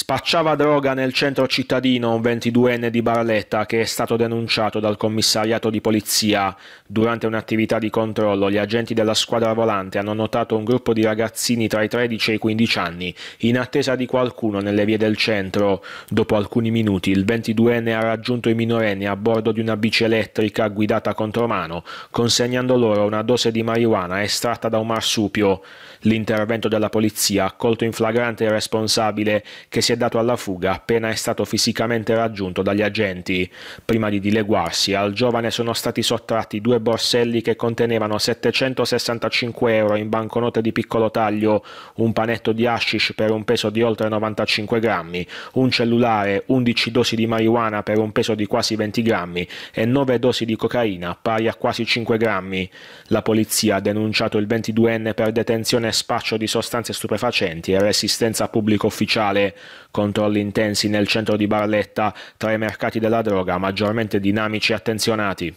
Spacciava droga nel centro cittadino un 22enne di Barletta che è stato denunciato dal commissariato di polizia. Durante un'attività di controllo gli agenti della squadra volante hanno notato un gruppo di ragazzini tra i 13 e i 15 anni in attesa di qualcuno nelle vie del centro. Dopo alcuni minuti il 22enne ha raggiunto i minorenni a bordo di una bici elettrica guidata contro mano, consegnando loro una dose di marijuana estratta da un marsupio. L'intervento della polizia ha colto in flagrante il responsabile che si si è dato alla fuga appena è stato fisicamente raggiunto dagli agenti. Prima di dileguarsi, al giovane sono stati sottratti due borselli che contenevano 765 euro in banconote di piccolo taglio, un panetto di hashish per un peso di oltre 95 grammi, un cellulare, 11 dosi di marijuana per un peso di quasi 20 grammi e 9 dosi di cocaina pari a quasi 5 grammi. La polizia ha denunciato il 22enne per detenzione e spaccio di sostanze stupefacenti e resistenza a pubblico ufficiale. Controlli intensi nel centro di Barletta tra i mercati della droga maggiormente dinamici e attenzionati.